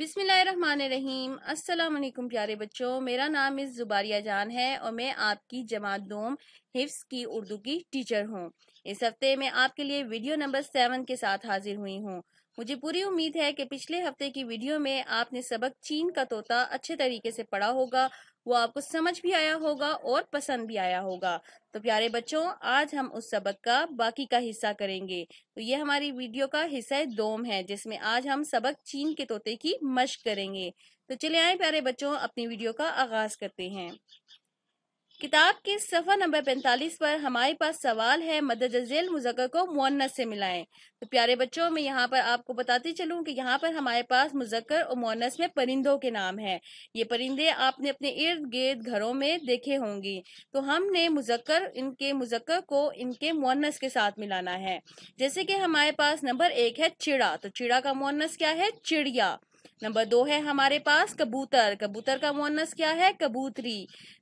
बिस्मिल्लाहिर्रहमानिर्रहीम अस्सलाम प्यारे बच्चों मेरा नाम इस जुबारिया जान है और मैं आपकी जमात दोम हिफ्स की उर्दू की टीचर हूँ इस हफ्ते मैं आपके लिए वीडियो नंबर सेवन के साथ हाजिर हुई हूँ मुझे पूरी उम्मीद है कि पिछले हफ्ते की वीडियो में आपने सबक चीन का तोता अच्छे तरीके से पढ़ा होगा वो आपको समझ भी आया होगा और पसंद भी आया होगा तो प्यारे बच्चों आज हम उस सबक का बाकी का हिस्सा करेंगे तो ये हमारी वीडियो का हिस्सा दोम है जिसमें आज हम सबक चीन के तोते की मश्क करेंगे तो चले आए प्यारे बच्चों अपनी वीडियो का आगाज करते हैं किताब के सफ़ा नंबर 45 पर हमारे पास सवाल है मदजल मुजक्र को मुन्नस से मिलाएं तो प्यारे बच्चों मैं यहाँ पर आपको बताती चलूँ कि यहाँ पर हमारे पास मुजक्र और मुन्नस में परिंदों के नाम हैं ये परिंदे आपने अपने इर्द गिर्द घरों में देखे होंगी तो हमने मुजक्र इनके मुजक्र को इनके मुन्नस के साथ मिलाना है जैसे कि हमारे पास नंबर एक है चिड़ा तो चिड़ा का मुन्नस क्या है चिड़िया नंबर दो है हमारे पास कबूतर कबूतर का मोनस क्या है कबूतरी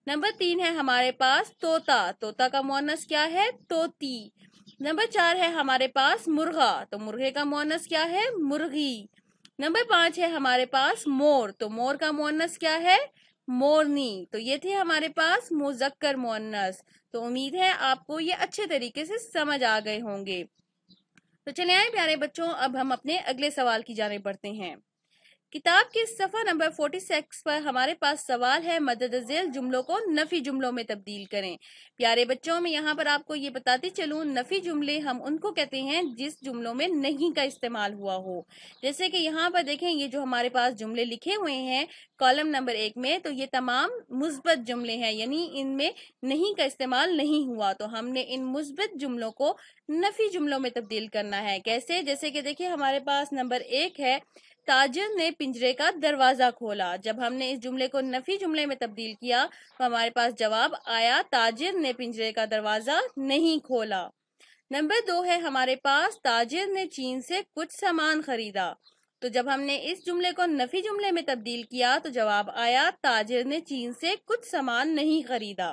नंबर तीन है हमारे पास तोता तोता का मोनस क्या है तोती नंबर चार है हमारे पास मुर्गा तो मुर्गे का मोनस क्या है मुर्गी नंबर पांच है हमारे पास मोर तो मोर का मोनस क्या है मोरनी तो ये थे हमारे पास मुजक्कर मोनस तो उम्मीद है आपको ये अच्छे तरीके से समझ आ गए होंगे तो चले आए प्यारे बच्चों अब हम अपने अगले सवाल की जाने पढ़ते हैं किताब के सफ़ा नंबर 46 पर हमारे पास सवाल है मदद जेल जुमलों को नफ़ी जुमलों में तब्दील करें प्यारे बच्चों में यहाँ पर आपको ये बताती चलू नफ़ी जुमले हम उनको कहते हैं जिस जुमलों में नहीं का इस्तेमाल हुआ हो जैसे कि यहाँ पर देखें ये जो हमारे पास जुमले लिखे हुए हैं कॉलम नंबर एक में तो ये तमाम मुस्बत जुमले हैं यानी इनमें नहीं का इस्तेमाल नहीं हुआ तो हमने इन मुस्बत जुमलों को नफ़ी जुमलों में तब्दील करना है कैसे जैसे कि देखिए हमारे पास नंबर एक है ताजर ने पिंजरे का दरवाजा खोला जब हमने इस जुमले को नफी जुमले में तब्दील किया तो हमारे पास जवाब आया ताजर ने पिंजरे का दरवाजा नहीं खोला नंबर दो है हमारे पास ताजिर ने चीन से कुछ सामान खरीदा तो जब हमने इस जुमले को नफी जुमले में तब्दील किया तो जवाब आया ताजिर ने चीन से कुछ सामान नहीं खरीदा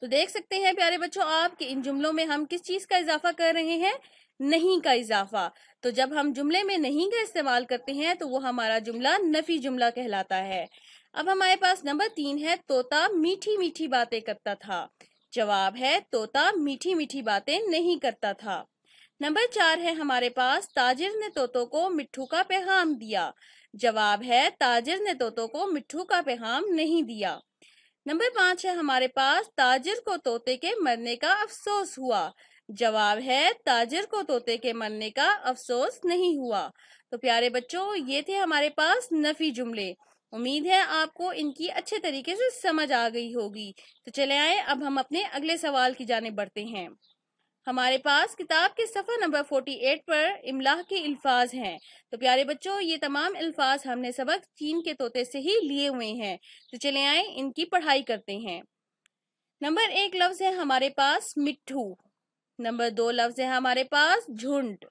तो देख सकते हैं प्यारे बच्चों आप कि इन जुमलों में हम किस चीज का इजाफा कर रहे हैं नहीं का इजाफा तो जब हम जुमले में नहीं का इस्तेमाल करते हैं तो वो हमारा जुमला नफी जुमला कहलाता है अब हमारे पास नंबर तीन है तोता मीठी मीठी बातें करता था जवाब है तोता मीठी मीठी बातें नहीं करता था नंबर चार है हमारे पास ताजिर ने तोतों को मिट्ठू का पैगाम दिया जवाब है ताजिर ने तोतों को मिट्ठू का पैगाम नहीं दिया नंबर पाँच है हमारे पास ताजिर को तोते के मरने का अफसोस हुआ जवाब है ताजर को तोते के मरने का अफसोस नहीं हुआ तो प्यारे बच्चों ये थे हमारे पास नफी जुमले उम्मीद है आपको इनकी अच्छे तरीके से समझ आ गई होगी तो चले आए अब हम अपने अगले सवाल की जाने बढ़ते हैं हमारे पास किताब के सफ़ा नंबर 48 पर इमलाह के अल्फाज हैं तो प्यारे बच्चों ये तमाम अल्फाज हमने सबक चीन के तोते से ही लिए हुए हैं तो चले आए इनकी पढ़ाई करते हैं नंबर एक लफ्ज़ है हमारे पास मिट्टू नंबर दो लफ्ज है हमारे पास झुंड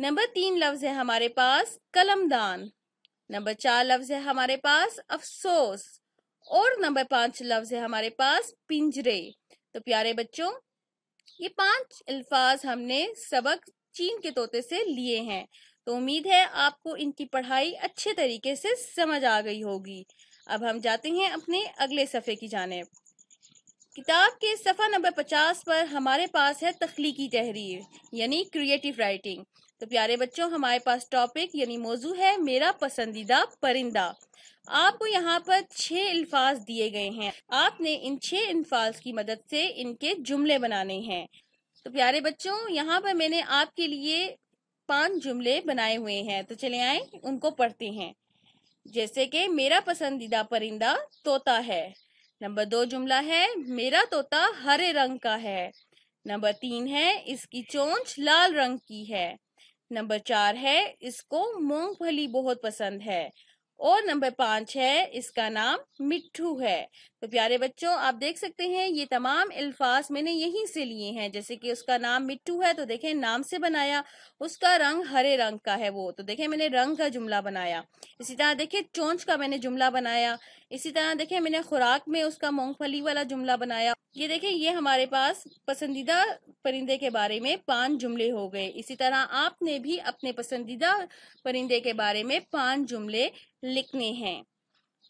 नंबर तीन लफ्ज है हमारे पास कलमदान नंबर चार लफ्ज है हमारे पास अफसोस और नंबर पांच लफ्ज है हमारे पास पिंजरे तो प्यारे बच्चों ये पांच अल्फाज हमने सबक चीन के तोते से लिए हैं तो उम्मीद है आपको इनकी पढ़ाई अच्छे तरीके से समझ आ गई होगी अब हम जाते हैं अपने अगले सफ़े की जानेब किताब के सफ़ा नंबर पचास पर हमारे पास है तख्लीकी तहरीर यानी क्रिएटिव राइटिंग तो प्यारे बच्चों हमारे पास टॉपिक यानी मौजू है मेरा पसंदीदा परिंदा आपको यहाँ पर छह अल्फाज दिए गए हैं आपने इन छः अल्फाज की मदद से इनके जुमले बनाने हैं तो प्यारे बच्चों यहाँ पर मैंने आपके लिए पांच जुमले बनाए हुए हैं तो चले आए उनको पढ़ते हैं जैसे कि मेरा पसंदीदा परिंदा तोता है नंबर दो जुमला है मेरा तोता हरे रंग का है नंबर तीन है इसकी चोंच लाल रंग की है नंबर चार है इसको मूंगफली बहुत पसंद है और नंबर पांच है इसका नाम मिट्ठू है तो प्यारे बच्चों आप देख सकते हैं ये तमाम अल्फाज मैंने यहीं से लिए हैं जैसे कि उसका नाम मिट्टू है तो देखें नाम से बनाया उसका रंग हरे रंग का है वो तो देखें मैंने रंग का जुमला बनाया इसी तरह देखें चोंच का मैंने जुमला बनाया इसी तरह देखें मैंने खुराक में उसका मूंगफली वाला जुमला बनाया ये देखें ये हमारे पास पसंदीदा परिंदे के बारे में पांच जुमले हो गए इसी तरह आपने भी अपने पसंदीदा परिंदे के बारे में पांच जुमले लिखने हैं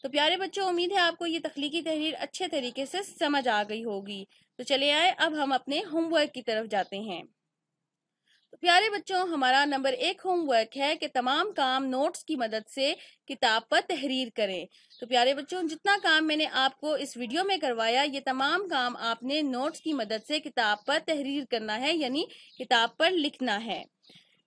तो प्यारे बच्चों उम्मीद है आपको ये तख्लीकी तहरीर अच्छे तरीके से समझ आ गई होगी तो चले आए अब हम अपने होमवर्क की तरफ जाते हैं प्यारे बच्चों हमारा नंबर एक होमवर्क है कि तमाम काम नोट्स की मदद से किताब पर तहरीर करें तो प्यारे बच्चों जितना काम मैंने आपको इस वीडियो में करवाया ये तमाम काम आपने नोट्स की मदद से किताब पर तहरीर करना है यानी किताब पर लिखना है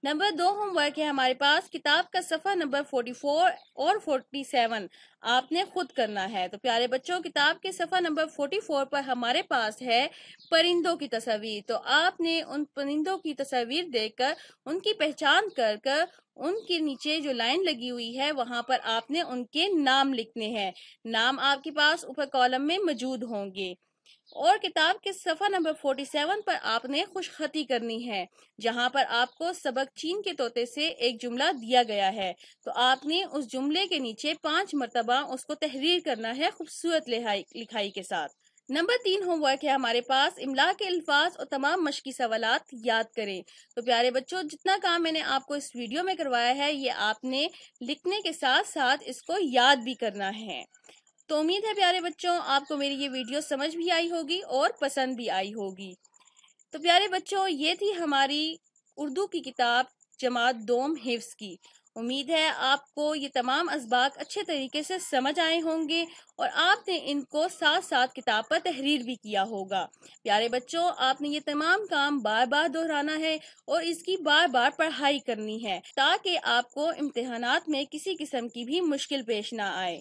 नंबर दो होमवर्क है हमारे पास किताब का सफ़ा नंबर फोर्टी फोर और फोर्टी सेवन आपने खुद करना है तो प्यारे बच्चों किताब के सफ़ा नंबर फोर्टी फोर पर हमारे पास है परिंदों की तस्वीर तो आपने उन परिंदों की तस्वीर देखकर उनकी पहचान कर कर उनके नीचे जो लाइन लगी हुई है वहां पर आपने उनके नाम लिखने हैं नाम आपके पास ऊपर कॉलम में मौजूद होंगे और किताब के सफ़ा नंबर 47 पर आपने खुशखती करनी है जहां पर आपको सबक चीन के तोते से एक जुमला दिया गया है तो आपने उस जुमले के नीचे पांच मरतबा उसको तहरीर करना है खूबसूरत लिखाई के साथ नंबर तीन होमवर्क है हमारे पास इमला के अल्फाज और तमाम मशकी सवाल याद करें तो प्यारे बच्चों जितना काम मैंने आपको इस वीडियो में करवाया है ये आपने लिखने के साथ साथ इसको याद भी करना है तो उम्मीद है प्यारे बच्चों आपको मेरी ये वीडियो समझ भी आई होगी और पसंद भी आई होगी तो प्यारे बच्चों ये थी हमारी उर्दू की किताब जमात दोम हिफ्स की उम्मीद है आपको ये तमाम इसबाक अच्छे तरीके से समझ आए होंगे और आपने इनको साथ साथ किताब पर तहरीर भी किया होगा प्यारे बच्चों आपने ये तमाम काम बार बार दोहराना है और इसकी बार बार पढ़ाई करनी है ताकि आपको इम्तहान में किसी किस्म की भी मुश्किल पेश ना आए